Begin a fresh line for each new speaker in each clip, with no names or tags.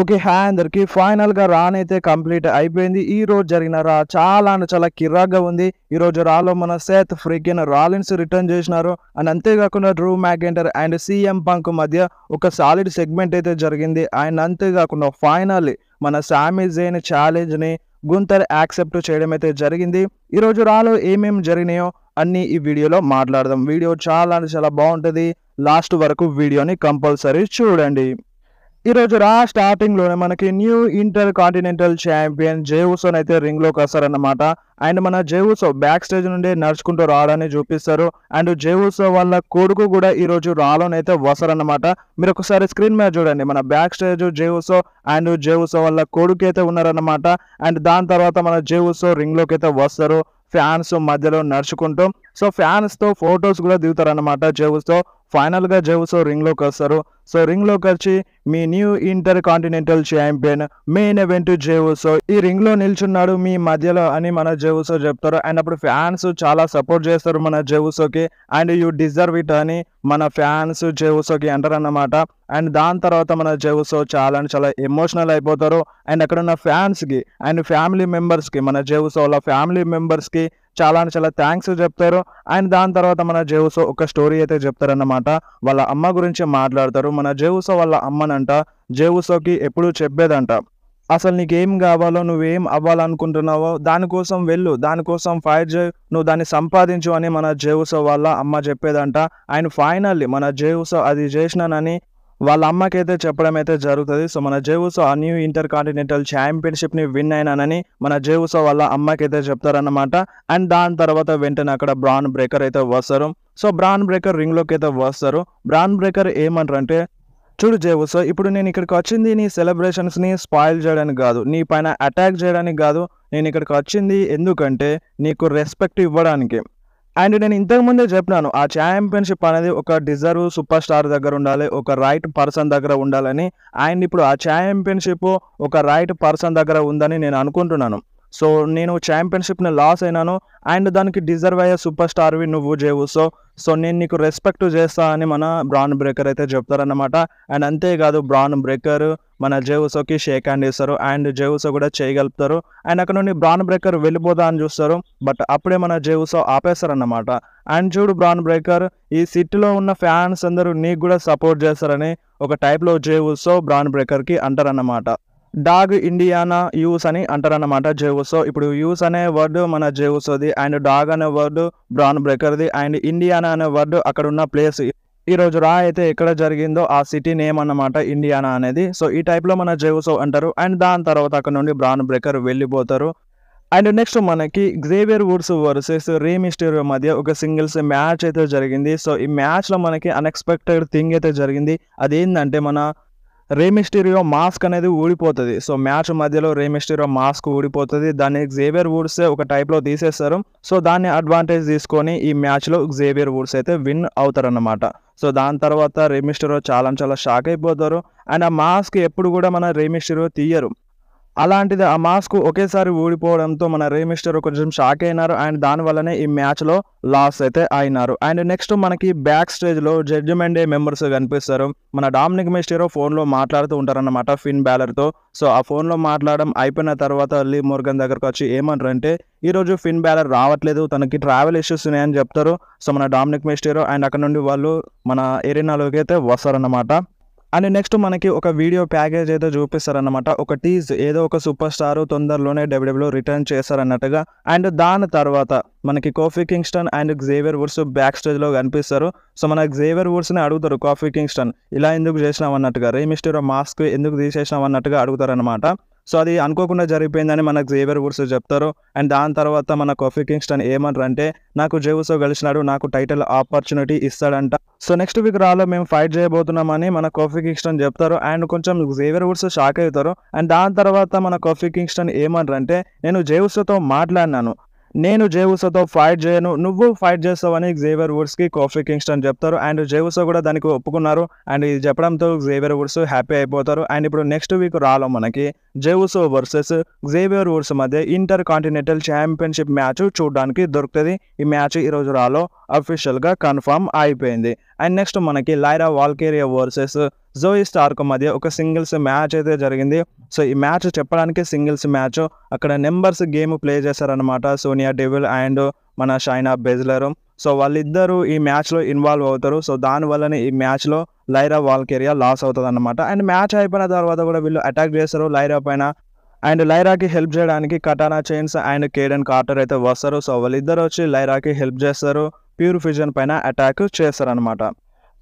okay hi అందరికీ ఫైనల్గా రాన్ అయితే కంప్లీట్ అయిపోయింది ఈ రోజు జరిగిన రా చాలా అంటే చాలా కిరాగ్గా ఉంది ఈ రోజు రాలో మన సేత్ ఫ్రీకిన్ రాలిన్స్ రిటర్న్ చేసినారు అండ్ అంతేకాకుండా Drew McIntyre and CM Punk మధ్య ఒక సాలిడ్ సెగ్మెంట్ అయితే జరిగింది అండ్ అంతేకాకుండా ఫైనల్ మన సామీ జైన్ ఛాలెంజ్ని గుంతర్ యాక్సెప్ట్ చేయడం అయితే జరిగింది ఈరోజు రాలో ఏమేమి జరిగినాయో అన్నీ ఈ వీడియోలో మాట్లాడదాం వీడియో చాలా అంటే చాలా బాగుంటుంది లాస్ట్ వరకు వీడియోని కంపల్సరీ చూడండి ఈరోజు రా స్టార్టింగ్లోనే మనకి న్యూ ఇంటర్ కాంటినెంటల్ ఛాంపియన్ జేవుసోన్ అయితే రింగ్లోకి వస్తారన్నమాట అండ్ మన జేవుసో బ్యాక్ స్టేజ్ నుండి నడుచుకుంటూ రావడాన్ని చూపిస్తారు అండ్ జేవుసో వాళ్ళ కొడుకు కూడా ఈరోజు అయితే వస్తారన్నమాట మీరు ఒకసారి స్క్రీన్ మీద చూడండి మన backstage Jey Uso and Jey Uso వాళ్ళ కొడుకు అయితే ఉన్నారన్నమాట అండ్ దాని తర్వాత మన జేవుసో రింగ్లోకి అయితే వస్తారు ఫ్యాన్స్ మధ్యలో నడుచుకుంటూ సో ఫ్యాన్స్తో ఫొటోస్ కూడా దిగుతారనమాట జేవుస్తో ఫైనల్గా జెవుసో రింగ్లోకి వస్తారు సో రింగ్లోకి వచ్చి మీ new intercontinental champion main event Jey Uso ఈ రింగ్లో నిల్చున్నాడు మీ మధ్యలో అని మన జేవుసో చెప్తారు అండ్ అప్పుడు ఫ్యాన్స్ చాలా సపోర్ట్ చేస్తారు మన జేవుసోకి అండ్ యూ డిజర్వ్ ఇట్ అని మన ఫ్యాన్స్ జేవుసోకి అన్నమాట అండ్ దాని తర్వాత మన జేవుసో చాలా చాలా ఎమోషనల్ అయిపోతారు అండ్ అక్కడ ఉన్న ఫ్యాన్స్కి అండ్ ఫ్యామిలీ మెంబర్స్కి మన జేవుసోలో ఫ్యామిలీ మెంబర్స్కి చాలా అంటే చాలా థ్యాంక్స్ చెప్తారు అండ్ దాని తర్వాత మన జేవుసో ఒక స్టోరీ అయితే చెప్తారన్నమాట వాళ్ళ అమ్మ గురించి మాట్లాడతారు మన జేవుసో వాళ్ళ అమ్మనంట జేవుసోకి ఎప్పుడూ చెప్పేదంట అసలు నీకేం కావాలో నువ్వేం అవ్వాలనుకుంటున్నావో దానికోసం వెళ్ళు దానికోసం ఫైర్ చేయి నువ్వు దాన్ని సంపాదించు అని మన జేవుసో వాళ్ళ అమ్మ చెప్పేదంట అండ్ ఫైనల్లీ మన జేవుసో అది చేసినానని వాళ్ళ అమ్మకైతే చెప్పడం అయితే జరుగుతుంది సో మన జేవుసో ఆ న్యూ ఇంటర్ కాంటినెంటల్ ఛాంపియన్షిప్ని విన్ అయినానని మన జేవుసో వాళ్ళ అమ్మకైతే చెప్తారన్నమాట అండ్ దాని తర్వాత వెంటనే అక్కడ బ్రాన్ బ్రేకర్ అయితే వస్తారు సో బ్రాన్ బ్రేకర్ రింగ్లోకి అయితే వస్తారు బ్రాన్ బ్రేకర్ ఏమంటారంటే చూడు జేవుసో ఇప్పుడు నేను ఇక్కడికి వచ్చింది నీ సెలబ్రేషన్స్ని స్పాయిల్ చేయడానికి కాదు నీ పైన అటాక్ చేయడానికి కాదు నేను ఇక్కడికి వచ్చింది ఎందుకంటే నీకు రెస్పెక్ట్ ఇవ్వడానికి అండ్ నేను ఇంతకుముందే చెప్పినాను ఆ ఛాంపియన్షిప్ అనేది ఒక డిజర్వ్ సూపర్ స్టార్ దగ్గర ఉండాలి ఒక రైట్ పర్సన్ దగ్గర ఉండాలని అండ్ ఇప్పుడు ఆ ఛాంపియన్షిప్ ఒక రైట్ పర్సన్ దగ్గర ఉందని నేను అనుకుంటున్నాను సో నేను ఛాంపియన్షిప్ని లాస్ అయినాను అండ్ దానికి డిజర్వ్ అయ్యే సూపర్ స్టార్వి నువ్వు జేవు సో సో నేను నీకు రెస్పెక్ట్ చేస్తా అని మన బ్రాన్ బ్రేకర్ అయితే చెప్తారన్నమాట అండ్ అంతేకాదు బ్రాన్ బ్రేకర్ మన జేవుసోకి షేక్ హ్యాండ్ ఇస్తారు అండ్ జేవుసో కూడా చేయగలుగుతారు అండ్ అక్కడ నుండి బ్రాన్ బ్రేకర్ వెళ్ళిపోదా అని చూస్తారు బట్ అప్పుడే మన జేవుసో ఆపేస్తారన్నమాట అండ్ చూడు బ్రాన్ బ్రేకర్ ఈ సిటీలో ఉన్న ఫ్యాన్స్ అందరూ నీకు కూడా సపోర్ట్ చేస్తారని ఒక టైప్లో జేవుసో బ్రాన్ బ్రేకర్కి అంటారన్నమాట డాగ్ ఇండియానా యూస్ అని అంటారు అన్నమాట జేవుసో ఇప్పుడు యూస్ అనే వర్డ్ మన జేవుసోది అండ్ డాగ్ అనే వర్డ్ బ్రాన్ బ్రేకర్ది అండ్ ఇండియానా అనే వర్డ్ అక్కడ ఉన్న ప్లేస్ ఈరోజు రా అయితే ఎక్కడ జరిగిందో ఆ సిటీ నేమ్ అన్నమాట ఇండియానా అనేది సో ఈ టైప్లో మన జేవుసో అంటారు అండ్ దాని తర్వాత అక్కడ నుండి బ్రాన్ బ్రేకర్ వెళ్ళిపోతారు అండ్ నెక్స్ట్ మనకి గ్రేవియర్ వుడ్స్ వర్సెస్ రే మధ్య ఒక సింగిల్స్ మ్యాచ్ అయితే జరిగింది సో ఈ మ్యాచ్లో మనకి అన్ఎక్స్పెక్టెడ్ థింగ్ అయితే జరిగింది అదేంటంటే మన రేమిస్టీరియో మాస్క్ అనేది ఊడిపోతుంది సో మ్యాచ్ మధ్యలో రేమిస్టీరియో మాస్క్ ఊడిపోతుంది దాన్ని జేవియర్ వుడ్స్ ఒక టైప్లో తీసేస్తారు సో దాన్ని అడ్వాంటేజ్ తీసుకొని ఈ మ్యాచ్లో జేవియర్ వుడ్స్ అయితే విన్ అవుతారన్నమాట సో దాని తర్వాత రేమిస్టీరియో చాలా చాలా షాక్ అయిపోతారు అండ్ ఆ మాస్క్ ఎప్పుడు కూడా మన రేమిస్టీరియో తీయరు అలాంటిది ఆ మాస్క్ ఒకేసారి ఊడిపోవడంతో మన రేమిస్టర్ కొంచెం షాక్ అయినారు అండ్ దానివల్లనే ఈ మ్యాచ్లో లాస్ అయితే అయినారు అండ్ నెక్స్ట్ మనకి బ్యాక్ స్టేజ్లో జడ్జిమెంట్ డే మెంబర్స్ కనిపిస్తారు మన డామినిక్ మిస్టేరో ఫోన్లో మాట్లాడుతూ ఉంటారన్నమాట ఫిన్ బ్యాలర్తో సో ఆ ఫోన్లో మాట్లాడడం అయిపోయిన తర్వాత లీ మోర్గన్ దగ్గరకు వచ్చి ఏమంటారంటే ఈరోజు ఫిన్ బ్యాలర్ రావట్లేదు తనకి ట్రావెల్ ఇష్యూస్ ఉన్నాయని చెప్తారు సో మన డామినిక్ మిస్టేరో అండ్ అక్కడ నుండి వాళ్ళు మన ఏరియాలోకి అయితే వస్తారన్నమాట అండ్ నెక్స్ట్ మనకి ఒక వీడియో ప్యాకేజ్ ఏదో చూపిస్తారనమాట ఒక టీజ్ ఏదో ఒక సూపర్ స్టార్ తొందరలోనే డబ్ల్యూడబ్ల్యూ రిటర్న్ చేస్తారన్నట్టుగా అండ్ దాని తర్వాత మనకి Kofi Kingston and Xavier Woods back స్టేజ్లో కనిపిస్తారు సో మన జేవియర్ వుడ్స్ని అడుగుతారు కాఫీ కింగ్స్టన్ ఇలా ఎందుకు చేసినాం అన్నట్టుగా రే మాస్క్ ఎందుకు తీసేసినాం అన్నట్టుగా అడుగుతారనమాట సో అది అనుకోకుండా జరిగిపోయిందని మనకు జేవియర్ వుడ్స్ చెప్తారు అండ్ దాని తర్వాత మన కాఫీ కింగ్స్టన్ అంటే నాకు జేవుసో గెలిచినాడు నాకు టైటిల్ ఆపర్చునిటీ ఇస్తాడంట సో నెక్స్ట్ వీక్ రాలో మేము ఫైట్ చేయబోతున్నామని మన కాఫీ కింగ్స్టన్ చెప్తారు అండ్ కొంచెం జేవియర్ వుడ్స్ షాక్ అవుతారు అండ్ దాని తర్వాత మన కాఫీ కింగ్స్టన్ అంటే నేను జేవుసోతో మాట్లాడినాను నేను జేవుసతో ఫైట్ చేయను నువ్వు ఫైట్ చేస్తావని జేవియర్ వుడ్స్కి కాఫీ కింగ్స్టన్ చెప్తారు అండ్ జేవుసో కూడా దానికి ఒప్పుకున్నారు అండ్ ఇది చెప్పడంతో జేవియర్ వుడ్స్ హ్యాపీ అయిపోతారు అండ్ ఇప్పుడు నెక్స్ట్ వీక్ రాలో మనకి జేవుసో వర్సెస్ జేవియర్ వుడ్స్ మధ్య ఇంటర్ కాంటినెంటల్ ఛాంపియన్షిప్ మ్యాచ్ చూడడానికి దొరుకుతుంది ఈ మ్యాచ్ ఈరోజు రాలో అఫీషియల్గా కన్ఫర్మ్ అయిపోయింది అండ్ నెక్స్ట్ మనకి Lyra Valkyria versus Zoey Stark మధ్య ఒక సింగిల్స్ మ్యాచ్ అయితే జరిగింది సో ఈ మ్యాచ్ చెప్పడానికి సింగిల్స్ మ్యాచ్ అక్కడ నెంబర్స్ గేమ్ ప్లే చేశారనమాట సోనియా డెవిల్ అండ్ మన షైనా బెజ్లరు సో వాళ్ళిద్దరూ ఈ మ్యాచ్లో ఇన్వాల్వ్ అవుతారు సో దానివల్లనే ఈ మ్యాచ్లో లైరా వాల్కేరియా లాస్ అవుతుంది అనమాట అండ్ మ్యాచ్ అయిపోయిన తర్వాత కూడా వీళ్ళు అటాక్ చేస్తారు లైరా పైన అండ్ లైరాకి హెల్ప్ చేయడానికి Katana Chance and Kayden Carter అయితే వస్తారు సో వాళ్ళిద్దరు వచ్చి లైరాకి హెల్ప్ చేస్తారు ప్యూరిఫిజన్ పైన అటాక్ చేస్తారనమాట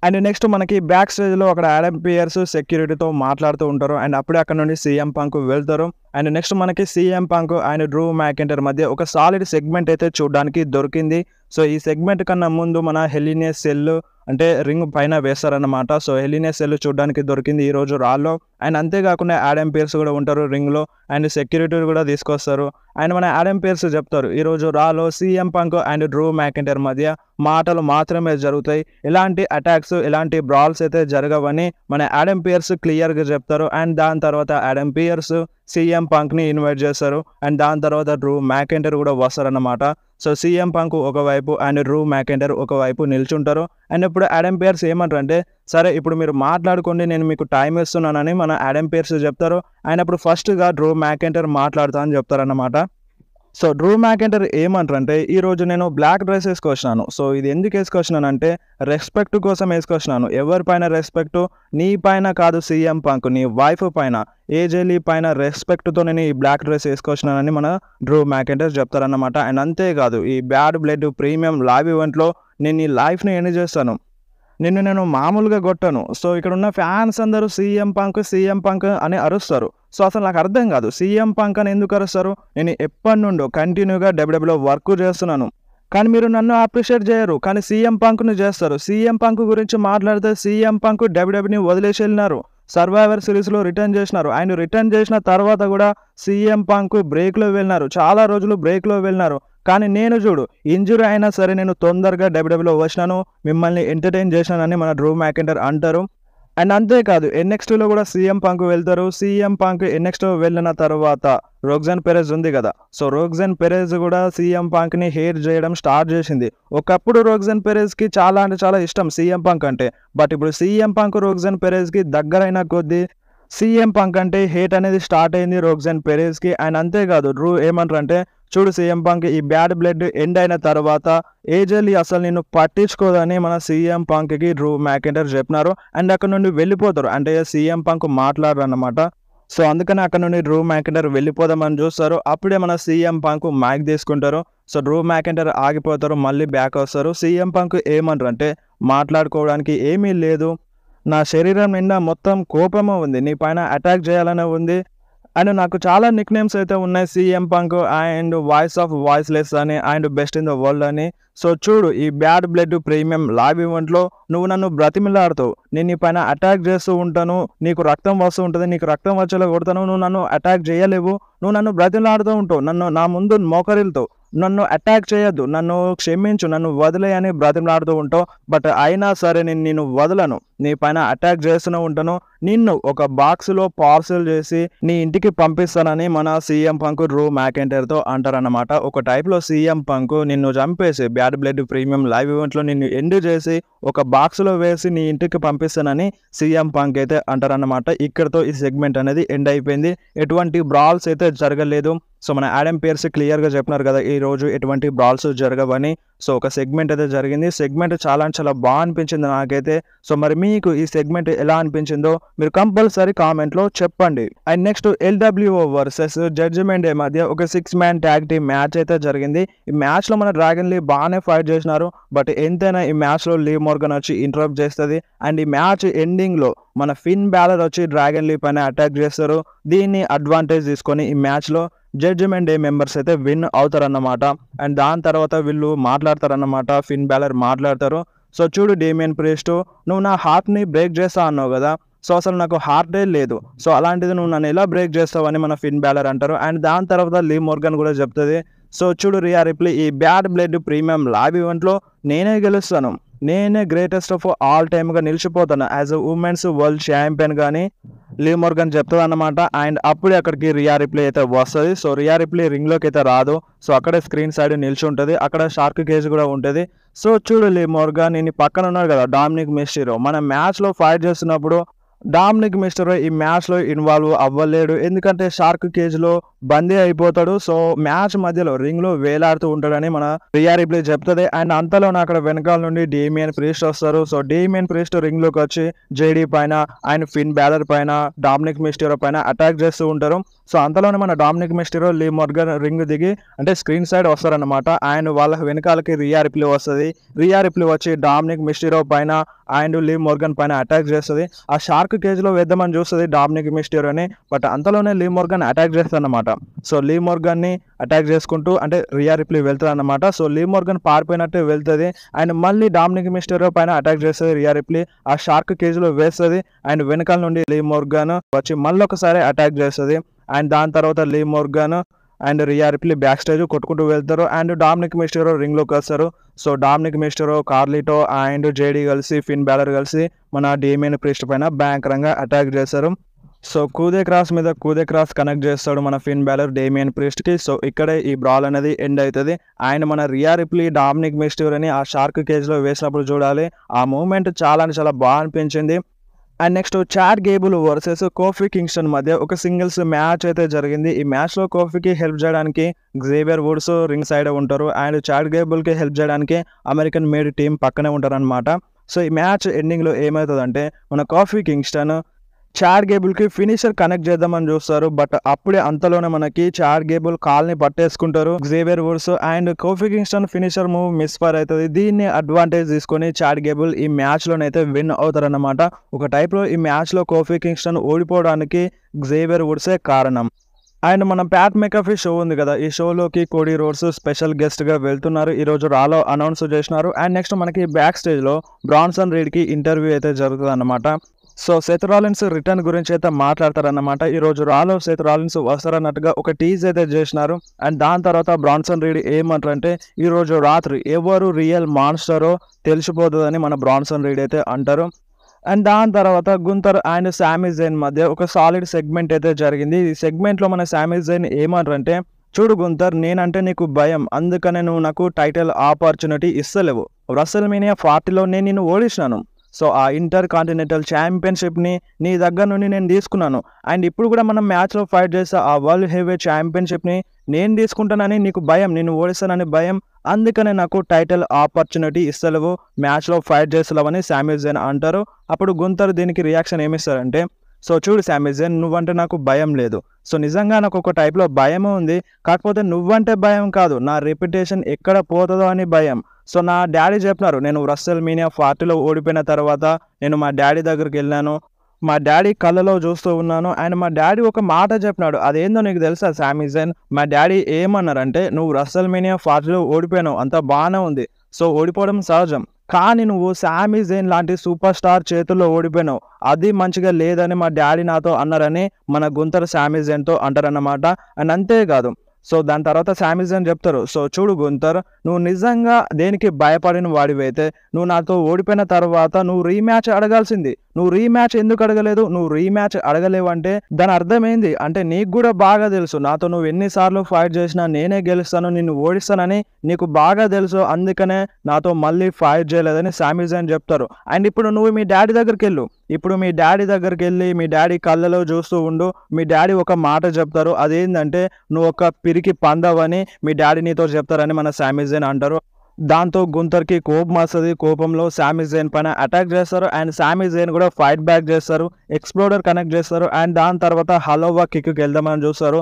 అండ్ నెక్స్ట్ మనకి బ్యాక్ స్టేజ్లో అక్కడ యాడమ్ పియర్స్ సెక్యూరిటీతో మాట్లాడుతూ ఉంటారు అండ్ అప్పుడే అక్కడ నుండి సీఎం పంక్ వెళ్తారు అండ్ నెక్స్ట్ మనకి CM Punk and Drew McIntyre మధ్య ఒక సాలిడ్ సెగ్మెంట్ అయితే చూడడానికి దొరికింది సో ఈ సెగ్మెంట్ కన్నా ముందు మన హెలీనియస్ సెల్ అంటే రింగ్ పైన వేస్తారనమాట సో హెలీనియస్ సెల్ చూడడానికి దొరికింది ఈరోజు రాల్లో అండ్ అంతేకాకుండా యాడమ్ పేర్స్ కూడా ఉంటారు రింగ్లో అండ్ సెక్యూరిటీ కూడా తీసుకొస్తారు అండ్ మన యాడమ్ పేర్స్ చెప్తారు ఈరోజు రాలో CM Punk and Drew McIntyre మధ్య మాటలు మాత్రమే జరుగుతాయి ఇలాంటి అటాక్స్ ఇలాంటి బ్రాల్స్ అయితే జరగవని మన యాడమ్ పియర్స్ క్లియర్గా చెప్తారు అండ్ దాని తర్వాత యాడమ్ పియర్స్ సీఎం పంక్ని ఇన్వైట్ చేస్తారు అండ్ దాని తర్వాత డ్రూ మ్యాకెంటర్ కూడా వస్తారన్నమాట సో సీఎం పంక్ ఒకవైపు అండ్ రూ మ్యాకెండర్ ఒకవైపు నిల్చుంటారు అండ్ ఇప్పుడు యాడమ్ పేర్స్ అంటే సరే ఇప్పుడు మీరు మాట్లాడుకోండి నేను మీకు టైం ఇస్తున్నానని మన యాడమ్ పేర్స్ చెప్తారు ఆయన అప్పుడు ఫస్ట్గా డ్రూ మ్యాకెంటర్ మాట్లాడతా అని చెప్తారన్నమాట సో డ్రూ మ్యాకెంటర్ ఏమంటారంటే ఈరోజు నేను బ్లాక్ డ్రెస్ వేసుకొచ్చినాను సో ఇది ఎందుకు వేసుకొచ్చినానంటే రెస్పెక్ట్ కోసం వేసుకొచ్చినాను ఎవరిపైన రెస్పెక్ట్ నీ పైన కాదు సీఎం పంక్ నీ వైఫ్ పైన ఏజేలీ పైన రెస్పెక్ట్తో నేను ఈ బ్లాక్ డ్రెస్ వేసుకొచ్చినానని మన డ్రూ మ్యాకెంటర్ చెప్తారన్నమాట అండ్ అంతేకాదు ఈ బ్యాడ్ బ్లడ్ ప్రీమియం లైవ్ ఈవెంట్లో నేను ఈ లైఫ్ని ఎండ్ చేస్తాను నిన్ను నేను మామూలుగా కొట్టాను సో ఇక్కడ ఉన్న ఫ్యాన్స్ అందరూ సీఎం పంక్ సీఎం పంక్ అని అరుస్తారు సో అసలు నాకు అర్థం కాదు సీఎం పంక్ అని ఎందుకు అరుస్తారు నేను ఎప్పటి నుండో కంటిన్యూగా డబ్ల్యూడబ్ల్యూ వర్క్ చేస్తున్నాను కానీ మీరు నన్ను అప్రిషియేట్ చేయరు కానీ సీఎం పంక్ను చేస్తారు సీఎం పంక్ గురించి మాట్లాడితే సీఎం పంక్ డబ్ల్యూడబ్ల్యూని వదిలేసి వెళ్ళినారు సర్వైవర్ సిరీస్లో రిటర్న్ చేసినారు ఆయన రిటర్న్ చేసిన తర్వాత కూడా సీఎం పంక్ బ్రేక్లో వెళ్ళినారు చాలా రోజులు బ్రేక్లో వెళ్ళినారు కానీ నేను చూడు ఇంజురీ అయినా సరే నేను తొందరగా డబ్ల్యూడబ్ల్యూలో వచ్చినాను మిమ్మల్ని ఎంటర్టైన్ చేసినానని మన డ్రూ మ్యాకెండర్ అంటారు అండ్ అంతేకాదు ఎన్ఎక్స్ టూలో కూడా సీఎం పంక్ వెళ్తారు సీఎం పంక్ ఎన్ఎక్స్ టూ వెళ్ళిన తర్వాత రోగ్జన్ పెరేజ్ ఉంది కదా సో రోగ్జన్ పెరేజ్ కూడా సీఎం పంక్ని హెయిర్ చేయడం స్టార్ట్ చేసింది ఒకప్పుడు రోగ్జాన్ పెరెజ్కి చాలా అంటే చాలా ఇష్టం సీఎం పంక్ అంటే బట్ ఇప్పుడు సీఎం పంక్ రోగ్జాన్ పెరెజ్కి దగ్గరైన కొద్దీ సీఎం పంక్ అంటే హేట్ అనేది స్టార్ట్ అయింది రోగ్జాన్ పెరేజ్కి అండ్ అంతేకాదు డ్రూ అంటే చూడు సీఎం పంక్ ఈ బ్యాడ్ బ్లడ్ ఎండ్ అయిన తర్వాత ఏజల్లీ అసలు నిన్ను పట్టించుకోదని మన సీఎం పంక్కి డ్రూ మ్యాకెంటర్ చెప్పినారు అండ్ అక్కడ నుండి వెళ్ళిపోతారు అంటే సీఎం పంక్ మాట్లాడరు అనమాట సో అందుకని అక్కడ నుండి డ్రూ మ్యాకెంటర్ వెళ్ళిపోదామని చూస్తారు అప్పుడే మన సీఎం పంక్ మ్యాక్ తీసుకుంటారు సో డ్రూ మ్యాకెంటర్ ఆగిపోతారు మళ్ళీ బ్యాక్ వస్తారు సీఎం పంక్ ఏమంటారు అంటే మాట్లాడుకోవడానికి ఏమీ లేదు నా శరీరం నిండా మొత్తం కోపమే ఉంది నీ పైన అటాక్ చేయాలనే ఉంది అండ్ నాకు చాలా నిక్ నేమ్స్ అయితే ఉన్నాయి CM Punk and voice of voiceless అని and best in the world అని సో చూడు ఈ బ్యాడ్ బ్లడ్ ప్రీమియం లైవ్ ఈవెంట్లో నువ్వు నన్ను బ్రతిమిలాడుతావు నేను నీ పైన అటాక్ చేస్తూ ఉంటాను నీకు రక్తం వస్తూ ఉంటుంది నీకు రక్తం వచ్చేలా కొడతాను నువ్వు నన్ను అటాక్ చేయలేవు నువ్వు నన్ను బ్రతిమిలాడుతూ ఉంటావు నన్ను నా ముందు మోకరిల్తో నన్ను అటాక్ చేయొద్దు నన్ను క్షమించు నన్ను వదిలే అని బ్రతిమలాడుతూ ఉంటావు బట్ అయినా సరే నేను నేను వదలను నీ పైన అటాక్ చేస్తూనే ఉంటాను నిన్ను ఒక బాక్స్లో పార్సల్ చేసి నీ ఇంటికి పంపిస్తానని మన సీఎం పంకు రూ మ్యాకెంటర్తో అంటారన్నమాట ఒక టైప్లో సీఎం పంకు నిన్ను చంపేసి బ్యాడ్ బ్లడ్ ప్రీమియం లైవ్ ఈవెంట్లో నిన్ను ఎండ్ చేసి ఒక బాక్స్లో వేసి నీ ఇంటికి పంపిస్తానని సీఎం పంక్ అయితే అంటారన్నమాట ఇక్కడతో ఈ సెగ్మెంట్ అనేది ఎండ్ అయిపోయింది ఎటువంటి బ్రాల్స్ అయితే జరగలేదు సో మన యాడమ్ పేర్స్ క్లియర్గా చెప్పినారు కదా ఈ రోజు ఎటువంటి బ్రాల్స్ జరగవని సో ఒక సెగ్మెంట్ అయితే జరిగింది సెగ్మెంట్ చాలా చాలా బాగా అనిపించింది నాకైతే సో మరి మీకు ఈ సెగ్మెంట్ ఎలా అనిపించిందో మీరు కంపల్సరీ కామెంట్లో చెప్పండి and next LWO versus judgment day మధ్య ఒక six man tag team match అయితే జరిగింది ఈ మ్యాచ్లో మన డ్రాగన్ లీ బాగానే ఫైట్ చేసినారు బట్ ఎంతైనా ఈ మ్యాచ్లో లీ మోర్గన్ వచ్చి ఇంటరప్ట్ చేస్తుంది అండ్ ఈ మ్యాచ్ ఎండింగ్లో మన ఫిన్ బ్యాలర్ వచ్చి డ్రాగన్ లీ పైన అటాక్ చేస్తారు దీన్ని అడ్వాంటేజ్ తీసుకొని ఈ మ్యాచ్లో జడ్జిమెంట్ డే మెంబర్స్ అయితే విన్ అవుతారన్నమాట అండ్ దాని తర్వాత వీళ్ళు మాట్లాడతారన్నమాట ఫిన్ బ్యాలర్ మాట్లాడతారు సో చూడు డేమియన్ ప్రేస్టు నువ్వు నా హార్ట్ని బ్రేక్ చేస్తా అన్నావు కదా సో అసలు నాకు హార్ట్ డే లేదు సో అలాంటిది నువ్వు నన్ను ఎలా బ్రేక్ చేస్తావని మన ఫిన్ బ్యాలర్ అంటారు అండ్ దాని తర్వాత లీ మోర్గన్ కూడా చెప్తుంది సో చూడు రియా రిప్లీ ఈ బ్యాడ్ బ్లడ్ ప్రీమియం లైవ్ ఈవెంట్లో నేనే గెలుస్తాను నేనే గ్రేటెస్ట్ ఆఫ్ ఆల్ టైమ్గా నిలిచిపోతాను as a women's world champion కానీ లీ మోర్గన్ చెప్తుంది అనమాట అండ్ అప్పుడే అక్కడికి రియా రిప్లీ అయితే వస్తుంది సో రియా రిప్లీ రింగ్లోకి అయితే రాదు సో అక్కడే స్క్రీన్ సైడ్ నిలిచి ఉంటుంది అక్కడ షార్క్ కేజ్ కూడా ఉంటుంది సో చూడు లీ మోర్గన్ నేను పక్కన ఉన్నాడు కదా డామినిక్ మిస్టీరో మన మ్యాచ్లో ఫైట్ చేస్తున్నప్పుడు డామినిక్ మిస్టర్ ఈ మ్యాచ్లో ఇన్వాల్వ్ అవ్వలేడు ఎందుకంటే షార్క్ కేజ్లో బందీ అయిపోతాడు సో మ్యాచ్ మధ్యలో రింగ్లో వేలాడుతూ ఉంటాడని మన రియా రిప్లే చెప్తుంది అండ్ అంతలోనే అక్కడ వెనకాల నుండి డేమియన్ ప్రీస్ట్ వస్తారు సో డేమియన్ ప్రీస్ట్ రింగ్లోకి వచ్చి జేడీ పైన అండ్ ఫిన్ బ్యాలర్ పైన డామినిక్ మిస్టరో పైన అటాక్ చేస్తూ ఉంటారు సో అంతలోనే మన Dominik Mysterio Liv Morgan ring దిగి అంటే స్క్రీన్ సైడ్ వస్తారనమాట అండ్ వాళ్ళ వెనకాలకి రియా రిప్లే వస్తుంది రియా రిప్లే వచ్చి డామినిక్ మిస్టరో పైన అండ్ లీ మోర్గన్ పైన అటాక్ చేస్తుంది ఆ షార్క్ కేజ్లో వేద్దామని చూస్తుంది డామినిక్ మిస్టీర్ అని బట్ అంతలోనే లీ మోర్గన్ అటాక్ చేస్తుంది అనమాట సో లీ మోర్గన్ని అటాక్ చేసుకుంటూ అంటే రియా రిప్లీ వెళ్తుంది అనమాట సో లీ మోర్గన్ పారిపోయినట్టు వెళ్తుంది అండ్ మళ్ళీ డామినిక్ మిస్టర్ పైన అటాక్ చేస్తుంది రియా రిప్లీ ఆ షార్క్ కేజ్లో వేస్తుంది అండ్ వెనకాల నుండి లీ మోర్గన్ వచ్చి మళ్ళీ ఒకసారి అటాక్ చేస్తుంది అండ్ దాని తర్వాత Liv Morgan and Ripley back stage కొట్టుకుంటూ వెళ్తారు అండ్ డామినిక్ మిస్టరో రింగ్లోకి వస్తారు so Dominik Mysterio Carlito and JD కలిసి ఫిన్ బ్యాలర్ కలిసి మన డేమియన్ ప్రిస్ట్ పైన భయంకరంగా అటాక్ చేస్తారు సో కూదే క్రాస్ మీద కూదే క్రాస్ కనెక్ట్ చేస్తాడు మన ఫిన్ బ్యాలర్ డేమియన్ ప్రిస్ట్కి సో ఇక్కడే ఈ బ్రాల్ అనేది ఎండ్ అవుతుంది అండ్ మన రియా రిప్లీ డామినిక్ మిస్టర్ అని ఆ షార్క్ కేజ్లో వేసినప్పుడు చూడాలి ఆ మూమెంట్ చాలా చాలా బాగా అనిపించింది and next Chad Gable versus Kofi Kingston మధ్య ఒక సింగిల్స్ మ్యాచ్ అయితే జరిగింది ఈ మ్యాచ్లో కోఫీకి హెల్ప్ చేయడానికి జేవియర్ వుడ్స్ రింగ్ సైడ్ ఉంటారు అండ్ చాట్ గేబుల్కి హెల్ప్ చేయడానికి అమెరికన్ మేడ్ టీం పక్కనే ఉంటారనమాట సో ఈ మ్యాచ్ ఎండింగ్లో ఏమవుతుందంటే మన కాఫీ కింగ్స్టన్ చార్ గేబుల్కి ఫినిషర్ కనెక్ట్ చేద్దామని చూస్తారు బట్ అప్పుడే అంతలోనే మనకి చార్ గేబుల్ కాల్ని పట్టేసుకుంటారు Xavier Woods and Kofi Kingston finisher move misfire అవుతుంది దీన్ని అడ్వాంటేజ్ తీసుకొని చార్ గేబుల్ ఈ మ్యాచ్లోనైతే విన్ అవుతారన్నమాట ఒక టైప్లో ఈ మ్యాచ్లో కోఫీ కింగ్స్టన్ ఓడిపోవడానికి జేవియర్ వుడ్సే కారణం అండ్ మనం ప్యాట్ మేకఫీ షో ఉంది కదా ఈ షోలోకి కోడి రోడ్స్ స్పెషల్ గెస్ట్గా వెళ్తున్నారు ఈరోజు రాలో అనౌన్స్ చేసినారు అండ్ నెక్స్ట్ మనకి బ్యాక్ స్టేజ్లో బ్రాన్సన్ రీడ్కి ఇంటర్వ్యూ అయితే జరుగుతుంది అనమాట సో సెత్ రాలిన్స్ రిటర్న్ గురించి అయితే మాట్లాడతారన్నమాట ఈరోజు రాలో సెత్ రాలిన్స్ వస్తారన్నట్టుగా ఒక టీజ్ అయితే చేసినారు అండ్ దాని తర్వాత బ్రాన్సన్ రీడ్ ఏమంటారంటే ఈరోజు రాత్రి ఎవరు రియల్ మాన్స్టరో తెలిసిపోతుందని మన బ్రాన్సన్ రీడ్ అయితే అంటారు అండ్ దాని తర్వాత గుంతర్ అండ్ శామిజైన్ మధ్య ఒక సాలిడ్ సెగ్మెంట్ అయితే జరిగింది ఈ సెగ్మెంట్లో మన శామిజైన్ ఏమంటారంటే చూడు గుంతర్ నేనంటే నీకు భయం అందుకనే నువ్వు నాకు టైటిల్ ఆపర్చునిటీ ఇస్తలేవు రసల్ మీనియా ఫార్టీలో నేను నిన్ను ఓడించినాను సో ఆ ఇంటర్ కాంటినెంటల్ ఛాంపియన్షిప్ని నీ దగ్గర నుండి నేను తీసుకున్నాను అండ్ ఇప్పుడు కూడా మనం మ్యాచ్లో ఫైట్ చేస్తే ఆ వరల్డ్ హెవీ ఛాంపియన్షిప్ని నేను తీసుకుంటానని నీకు భయం నేను ఓడిస్తానని భయం అందుకనే నాకు టైటిల్ ఆపర్చునిటీ ఇస్తలేవు మ్యాచ్లో ఫైట్ చేస్తలేవని శామ్యూజన్ అంటారు అప్పుడు గుంతర్ దీనికి రియాక్షన్ ఏమిస్తారంటే సో చూడు శామిజన్ నువ్వంటే నాకు భయం లేదు సో నిజంగా నాకు ఒక టైప్లో భయం ఉంది కాకపోతే నువ్వంటే భయం కాదు నా రెప్యుటేషన్ ఎక్కడ పోతుందో అని భయం సో నా డాడీ చెప్పినారు నేను రస్సెల్ మీనియా పార్టీలో ఓడిపోయిన తర్వాత నేను మా డాడీ దగ్గరికి వెళ్ళాను మా డాడీ కళ్ళలో చూస్తూ ఉన్నాను అండ్ మా డాడీ ఒక మాట చెప్పినాడు అదేందో నీకు తెలుసా శామిజన్ మా డాడీ ఏమన్నారంటే నువ్వు రస్సల్ మీనియా పార్టీలో ఓడిపోయినావు అంత బాగానే ఉంది సో ఓడిపోవడం సహజం కానీ నువ్వు శామీ జైన్ లాంటి సూపర్ స్టార్ చేతుల్లో ఓడిపోయినావు అది మంచిగా లేదని మా డాడీ నాతో అన్నారని మన గుంతర శామీ జైన్తో అంటారన్నమాట అండ్ అంతేకాదు సో దాని తర్వాత జైన్ చెప్తారు సో చూడు గుంతర్ నువ్వు నిజంగా దేనికి భయపడిన వాడివైతే నువ్వు నాతో ఓడిపోయిన తర్వాత నువ్వు రీమ్యాచ్ అడగాల్సింది నువ్వు రీమ్యాచ్ ఎందుకు అడగలేదు నువ్వు రీమ్యాచ్ అడగలేవంటే దాని అర్థమైంది అంటే నీకు కూడా బాగా తెలుసు నాతో నువ్వు ఎన్నిసార్లు ఫైట్ చేసినా నేనే గెలుస్తాను నిన్ను ఓడిస్తానని నీకు బాగా తెలుసు అందుకనే నాతో మళ్ళీ ఫైట్ చేయలేదని శామిజన్ చెప్తారు అండ్ ఇప్పుడు నువ్వు మీ డాడీ దగ్గరికి వెళ్ళు ఇప్పుడు మీ డాడీ దగ్గరికి వెళ్ళి మీ డాడీ కళ్ళలో చూస్తూ ఉండు మీ డాడీ ఒక మాట చెప్తారు అదేంటంటే నువ్వు ఒక పిరికి పందవని మీ డాడీ నీతో చెప్తారని మన శామిజన్ అంటారు దాంతో గుంతర్కి కోపం వస్తుంది కోపంలో శామీ జైన్ పైన అటాక్ చేస్తారు అండ్ శామీ జైన్ కూడా ఫైట్ బ్యాక్ చేస్తారు ఎక్స్ప్లోడర్ కనెక్ట్ చేస్తారు అండ్ దాని తర్వాత హలోవా కిక్కి వెళ్దామని చూస్తారు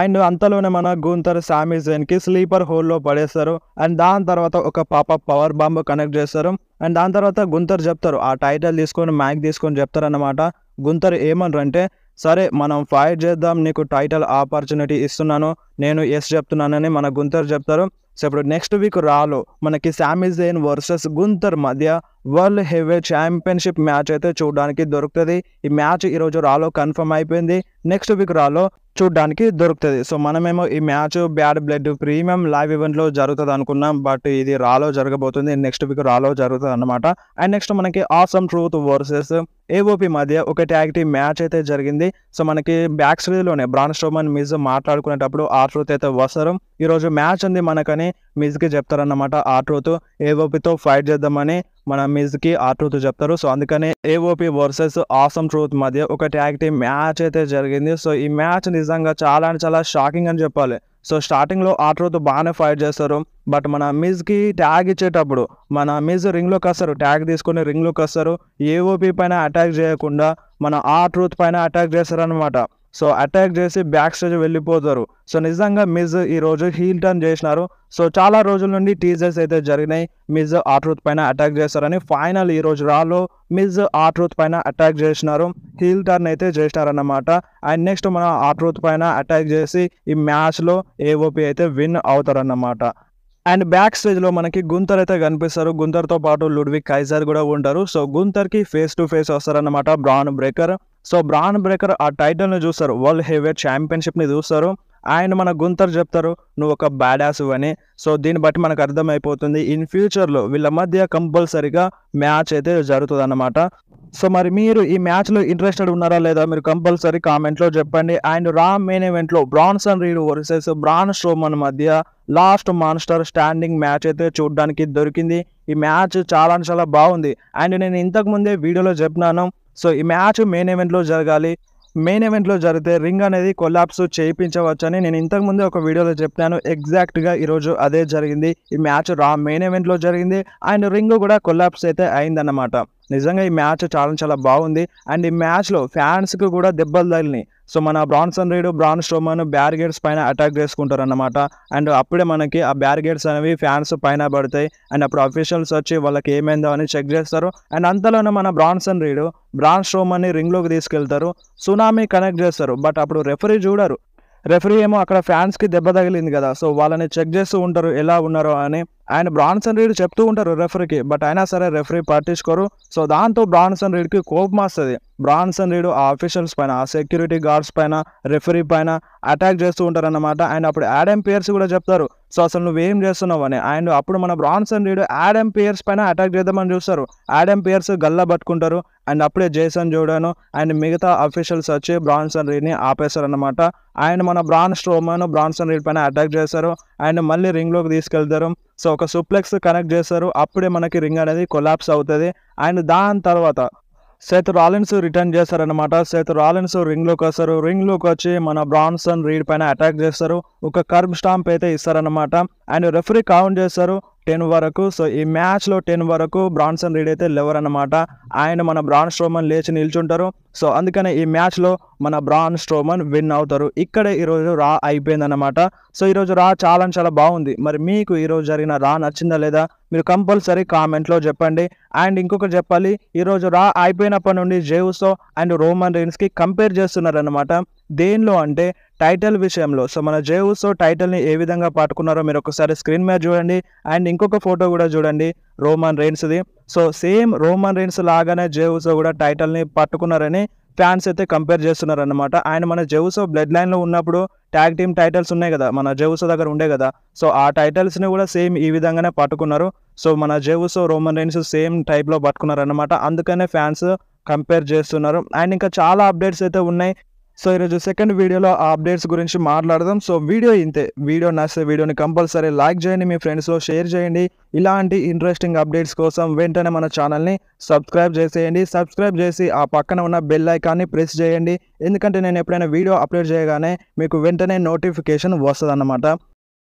అండ్ అంతలోనే మన గుంతర్ శామీ జైన్కి స్లీపర్ హోల్లో పడేస్తారు అండ్ దాని తర్వాత ఒక పాప పవర్ బాంబు కనెక్ట్ చేస్తారు అండ్ దాని తర్వాత గుంతర్ చెప్తారు ఆ టైటిల్ తీసుకొని మ్యాక్ తీసుకొని చెప్తారన్నమాట గుంతర్ ఏమన్నారు అంటే సరే మనం ఫైట్ చేద్దాం నీకు టైటిల్ ఆపర్చునిటీ ఇస్తున్నాను నేను ఎస్ చెప్తున్నానని మన గుంతర్ చెప్తారు సో ఇప్పుడు నెక్స్ట్ వీక్ రాలో మనకి శామిజైన్ వర్సెస్ గుంతర్ మధ్య వరల్డ్ హెవీ ఛాంపియన్షిప్ మ్యాచ్ అయితే చూడడానికి దొరుకుతుంది ఈ మ్యాచ్ ఈరోజు రాలో కన్ఫర్మ్ అయిపోయింది నెక్స్ట్ వీక్ రాలో చూడడానికి దొరుకుతుంది సో మనమేమో ఈ match bad blood premium live ఈవెంట్లో జరుగుతుంది అనుకున్నాం బట్ ఇది రాలో జరగబోతుంది నెక్స్ట్ వీక్ రాలో జరుగుతుంది అనమాట అండ్ నెక్స్ట్ మనకి ఆసమ్ ట్రూత్ వర్సెస్ ఏఓపి మధ్య ఒక ట్యాగ్ మ్యాచ్ అయితే జరిగింది సో మనకి బ్యాక్ స్టేజ్లోనే బ్రాన్ స్టోమన్ మిజ్ మాట్లాడుకునేటప్పుడు ఆ ట్రూత్ అయితే వస్తారు ఈరోజు మ్యాచ్ ఉంది మనకని మిజ్కి చెప్తారన్నమాట ఆ ట్రూత్ ఏఓపితో ఫైట్ చేద్దామని మన మీజ్కి ఆ ట్రూత్ చెప్తారు సో అందుకనే ఏఓపి వర్సెస్ ఆసమ్ ట్రూత్ మధ్య ఒక ట్యాగ్ టీమ్ మ్యాచ్ అయితే జరిగింది సో ఈ మ్యాచ్ నిజంగా చాలా అంటే చాలా షాకింగ్ అని చెప్పాలి సో స్టార్టింగ్లో ఆ ట్రూత్ బాగానే ఫైట్ చేస్తారు బట్ మన మిజ్కి ట్యాగ్ ఇచ్చేటప్పుడు మన మిజ్ రింగ్లోకి వస్తారు ట్యాగ్ తీసుకుని రింగ్లోకి వస్తారు ఏఓపి పైన అటాక్ చేయకుండా మన ఆ ట్రూత్ పైన అటాక్ చేస్తారనమాట సో అటాక్ చేసి బ్యాక్ స్టేజ్ వెళ్ళిపోతారు సో నిజంగా మిజ్ ఈరోజు హీల్ టర్న్ చేసినారు సో చాలా రోజుల నుండి టీజర్స్ అయితే జరిగినాయి మిజ్ ఆట్రూత్ పైన అటాక్ చేస్తారని ఫైనల్ ఈరోజు రాలో మిజ్ ఆట్రూత్ పైన అటాక్ చేసినారు హీల్ టర్న్ అయితే చేసినారన్నమాట అండ్ నెక్స్ట్ మన ఆట్రూత్ పైన అటాక్ చేసి ఈ మ్యాచ్లో ఏఓపి అయితే విన్ అవుతారన్నమాట అండ్ బ్యాక్ స్టేజ్లో మనకి గుంతర్ అయితే కనిపిస్తారు గుంతర్తో పాటు లుడ్విక్ కైజర్ కూడా ఉంటారు సో గుంతర్కి ఫేస్ టు ఫేస్ వస్తారన్నమాట Bron Breakker so Bron Breakker ఆ టైటిల్ని చూస్తారు వరల్డ్ హెవీవేట్ ఛాంపియన్షిప్ని చూస్తారు ఆయన మన గుంతరు చెప్తారు నువ్వు ఒక బ్యాడ్ యాస్ అని సో దీన్ని బట్టి మనకు అర్థమైపోతుంది ఇన్ ఫ్యూచర్లో వీళ్ళ మధ్య కంపల్సరీగా మ్యాచ్ అయితే జరుగుతుంది అన్నమాట సో మరి మీరు ఈ మ్యాచ్లో ఇంట్రెస్టెడ్ ఉన్నారా లేదా మీరు కంపల్సరీ కామెంట్లో చెప్పండి అండ్ రా మెయిన్ ఈవెంట్లో Bronson Reed versus Braun Strowman మధ్య లాస్ట్ మాన్స్టర్ స్టాండింగ్ మ్యాచ్ అయితే చూడడానికి దొరికింది ఈ మ్యాచ్ చాలా చాలా బాగుంది అండ్ నేను ఇంతకుముందే వీడియోలో చెప్పినాను సో ఈ మ్యాచ్ మెయిన్ ఈవెంట్లో జరగాలి మెయిన్ ఈవెంట్లో జరిగితే రింగ్ అనేది కొల్లాప్స్ చేయించవచ్చని నేను ఇంతకుముందే ఒక వీడియోలో చెప్పాను ఎగ్జాక్ట్గా ఈరోజు అదే జరిగింది ఈ మ్యాచ్ రా మెయిన్ ఈవెంట్లో జరిగింది అండ్ రింగ్ కూడా కొల్లాప్స్ అయితే అయిందన్నమాట నిజంగా ఈ మ్యాచ్ చాలా చాలా బాగుంది అండ్ ఈ మ్యాచ్లో ఫ్యాన్స్కి కూడా దెబ్బలు తగిలినాయి సో మన Bronson Reed Braun Strowman barricades పైన అటాక్ చేసుకుంటారు అన్నమాట అండ్ అప్పుడే మనకి ఆ బ్యారిగేడ్స్ అనేవి ఫ్యాన్స్ పైన పడతాయి అండ్ అప్పుడు అఫీషియల్స్ వచ్చి వాళ్ళకి ఏమైందో అని చెక్ చేస్తారు అండ్ అంతలోనే మన బ్రాన్సన్ రీడ్ బ్రాన్ స్టోమన్ని రింగ్లోకి తీసుకెళ్తారు సునామీ కనెక్ట్ చేస్తారు బట్ అప్పుడు రెఫరీ చూడరు రెఫరీ ఏమో అక్కడ ఫ్యాన్స్కి దెబ్బ తగిలింది కదా సో వాళ్ళని చెక్ చేస్తూ ఉంటారు ఎలా ఉన్నారో అని ఆయన బ్రాన్సన్ రీడ్ చెప్తూ ఉంటారు రెఫరీకి బట్ అయినా సరే రెఫరీ పట్టించుకోరు సో దాంతో బ్రాన్సన్ రీడ్కి కోపం వస్తుంది బ్రాన్సన్ రీడ్ ఆ ఆఫీషియల్స్ పైన ఆ సెక్యూరిటీ గార్డ్స్ పైన రెఫరీ పైన అటాక్ చేస్తూ ఉంటారు అన్నమాట అండ్ అప్పుడు యాడమ్ పియర్స్ కూడా చెప్తారు సో అసలు నువ్వేం చేస్తున్నావు అని అండ్ అప్పుడు మన బ్రాన్సన్ రీడ్ యాడమ్ పియర్స్ పైన అటాక్ చేద్దామని చూస్తారు యాడమ్ పియర్స్ గల్లా పట్టుకుంటారు అండ్ అప్పుడే జేసన్ జోడాను అండ్ మిగతా అఫీషియల్స్ వచ్చి బ్రాన్సన్ రీడ్ని అనమాట అండ్ మన బ్రాన్ స్ట్రోమన్ బ్రాన్సన్ రీడ్ పైన అటాక్ చేస్తారు అండ్ మళ్ళీ రింగ్లోకి తీసుకెళ్తారు సో ఒక సూప్లెక్స్ కనెక్ట్ చేస్తారు అప్పుడే మనకి రింగ్ అనేది కొలాప్స్ అవుతుంది అండ్ దాని తర్వాత సేత్ రాలిన్స్ రిటర్న్ చేస్తారనమాట సేత్ రాలిన్స్ రింగ్లోకి వస్తారు రింగ్లోకి వచ్చి మన బ్రాన్సన్ రీడ్ పైన అటాక్ చేస్తారు ఒక కర్బ్ స్టాంప్ అయితే ఇస్తారనమాట అండ్ రెఫరీ కౌంట్ చేస్తారు టెన్ వరకు సో ఈ మ్యాచ్లో టెన్ వరకు బ్రాన్సన్ రీడ్ అయితే లెవర్ అనమాట ఆయన మన బ్రాన్ స్ట్రోమన్ లేచి నిల్చుంటారు సో అందుకనే ఈ మ్యాచ్లో మన బ్రాన్ స్ట్రోమన్ విన్ అవుతారు ఇక్కడే ఈరోజు రా అయిపోయిందన్నమాట సో ఈరోజు రా చాలా చాలా బాగుంది మరి మీకు ఈరోజు జరిగిన రా నచ్చిందా లేదా మీరు కంపల్సరీ కామెంట్లో చెప్పండి అండ్ ఇంకొకటి చెప్పాలి ఈరోజు రా అయిపోయినప్పటి నుండి జేవుసో అండ్ రోమన్ రీన్స్కి కంపేర్ చేస్తున్నారన్నమాట దేనిలో అంటే టైటిల్ విషయంలో సో మన జే ఉత్సవ్ టైటిల్ని ఏ విధంగా పాటుకున్నారో మీరు ఒకసారి స్క్రీన్ మీద చూడండి అండ్ ఇంకొక ఫోటో కూడా చూడండి రోమన్ రెయిన్స్ది సో సేమ్ రోమన్ రెయిన్స్ లాగానే జే ఉత్సవ్ కూడా టైటిల్ని పట్టుకున్నారని ఫ్యాన్స్ అయితే కంపేర్ చేస్తున్నారనమాట ఆయన మన జెవుసో బ్లడ్ లైన్లో ఉన్నప్పుడు ట్యాగ్ టీమ్ టైటిల్స్ ఉన్నాయి కదా మన జెవుసో దగ్గర ఉండే కదా సో ఆ టైటిల్స్ని కూడా సేమ్ ఈ విధంగానే పట్టుకున్నారు సో మన జెవుసో రోమన్ రెయిన్స్ సేమ్ టైప్లో పట్టుకున్నారనమాట అందుకనే ఫ్యాన్స్ కంపేర్ చేస్తున్నారు అండ్ ఇంకా చాలా అప్డేట్స్ అయితే ఉన్నాయి సో ఈరోజు సెకండ్ వీడియోలో ఆ అప్డేట్స్ గురించి మాట్లాడదాం సో వీడియో ఇంతే వీడియో నచ్చే వీడియోని కంపల్సరీ లైక్ చేయండి మీ ఫ్రెండ్స్లో షేర్ చేయండి ఇలాంటి ఇంట్రెస్టింగ్ అప్డేట్స్ కోసం వెంటనే మన ఛానల్ని సబ్స్క్రైబ్ చేసేయండి సబ్స్క్రైబ్ చేసి ఆ పక్కన ఉన్న బెల్ ఐకాన్ని ప్రెస్ చేయండి ఎందుకంటే నేను ఎప్పుడైనా వీడియో అప్లోడ్ చేయగానే మీకు వెంటనే నోటిఫికేషన్ వస్తుంది